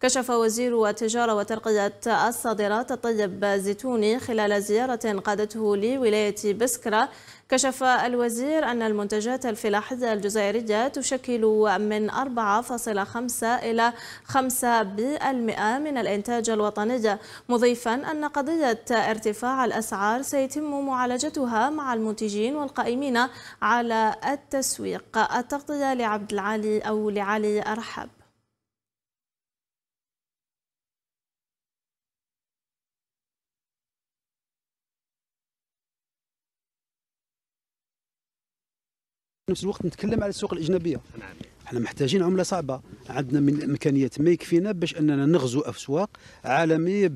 كشف وزير التجارة وترقية الصادرات الطيب زيتوني خلال زيارة قادته لولاية بسكرة كشف الوزير أن المنتجات الفلاحية الجزائرية تشكل من 4.5 إلى 5% من الإنتاج الوطني مضيفا أن قضية ارتفاع الأسعار سيتم معالجتها مع المنتجين والقائمين على التسويق التغطية لعبد العالي أو لعلي أرحب نفس الوقت نتكلم على السوق الاجنبيه نعم احنا محتاجين عمله صعبه عندنا من امكانيات ما يكفينا باش اننا نغزو اسواق عالميه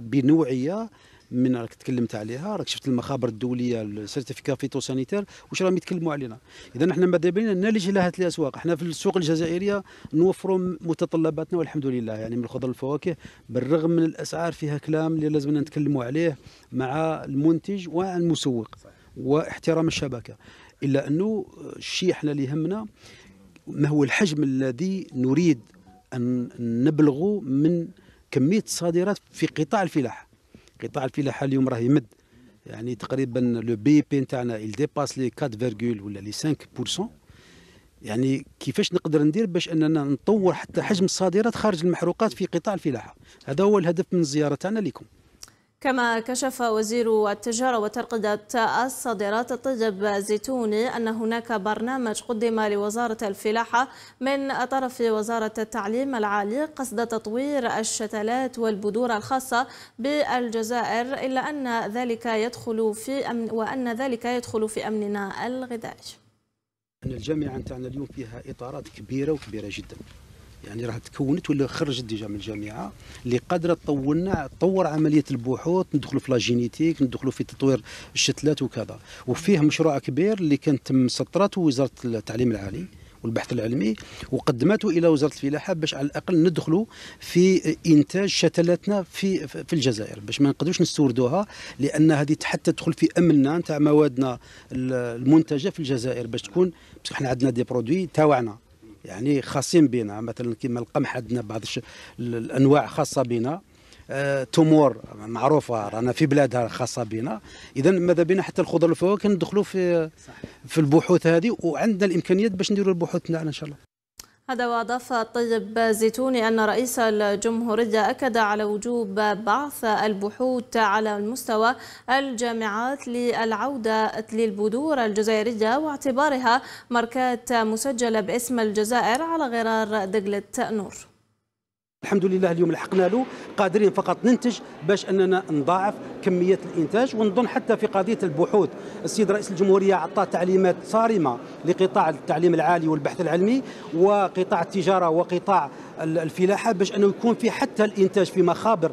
بنوعيه من راك تكلمت عليها راك شفت المخابر الدوليه السيرتيفيكا سانيتير واش راهم يتكلموا علينا اذا احنا ماذا بينا نلج الى هذه الاسواق احنا في السوق الجزائريه نوفروا متطلباتنا والحمد لله يعني من الخضر والفواكه بالرغم من الاسعار فيها كلام اللي لازمنا نتكلموا عليه مع المنتج والمسوق صحيح. واحترام الشبكه الا انه الشيء احنا اللي يهمنا ما هو الحجم الذي نريد ان نبلغه من كميه الصادرات في قطاع الفلاحه قطاع الفلاحه اليوم راه يمد يعني تقريبا لو بي بي نتاعنا يل ديباس لي 4, ولا لي 5% يعني كيفاش نقدر ندير باش اننا نطور حتى حجم الصادرات خارج المحروقات في قطاع الفلاحه هذا هو الهدف من الزياره تاعنا لكم كما كشف وزير التجارة وترقدة الصادرات الطيب زيتوني أن هناك برنامج قدم لوزارة الفلاحة من طرف وزارة التعليم العالي قصد تطوير الشتلات والبذور الخاصة بالجزائر إلا أن ذلك يدخل في أمن وأن ذلك يدخل في أمننا الغذائي. الجامعة نتاعنا اليوم فيها إطارات كبيرة وكبيرة جدا يعني راه تكونت ولا خرجت ديجا من الجامعه اللي قادره تطولنا تطور عمليه البحوث ندخلوا في لاجينيتيك ندخلوا في تطوير الشتلات وكذا وفيه مشروع كبير اللي كان تم سطرته وزاره التعليم العالي والبحث العلمي وقدمته الى وزاره الفلاحه باش على الاقل ندخلوا في انتاج شتلاتنا في في الجزائر باش ما نقدروش نستوردوها لان هذه حتى تدخل في امننا نتاع موادنا المنتجه في الجزائر باش تكون احنا عندنا دي برودوي تاوعنا يعني خاصين بنا مثلا كما القمح عندنا بعض الانواع خاصه بنا آه، تمور معروفه رانا في بلادها خاصه بنا اذا ماذا بنا حتى الخضر والفواكه ندخلوا في في البحوث هذه وعندنا الامكانيات باش نديروا البحوث تاعنا ان شاء الله هذا وأضاف طيب زيتوني أن رئيس الجمهورية أكد على وجوب بعث البحوث على مستوى الجامعات للعودة للبذور الجزائرية واعتبارها ماركات مسجلة باسم الجزائر على غرار دجلة نور الحمد لله اليوم لحقنا له قادرين فقط ننتج باش اننا نضاعف كميه الانتاج ونظن حتى في قضيه البحوث السيد رئيس الجمهوريه عطى تعليمات صارمه لقطاع التعليم العالي والبحث العلمي وقطاع التجاره وقطاع الفلاحه باش انه يكون في حتى الانتاج في مخابر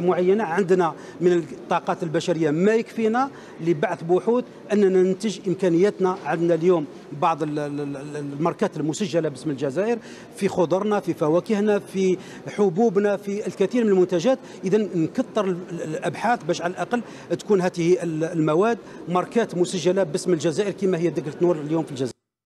معينه عندنا من الطاقات البشريه ما يكفينا لبعث بحوث اننا ننتج امكانياتنا عندنا اليوم بعض الماركات المسجله باسم الجزائر في خضرنا في فواكهنا في حبوبنا في الكثير من المنتجات اذا نكثر الابحاث باش على الاقل تكون هذه المواد ماركات مسجله باسم الجزائر كما هي ذكرت نور اليوم في الجزائر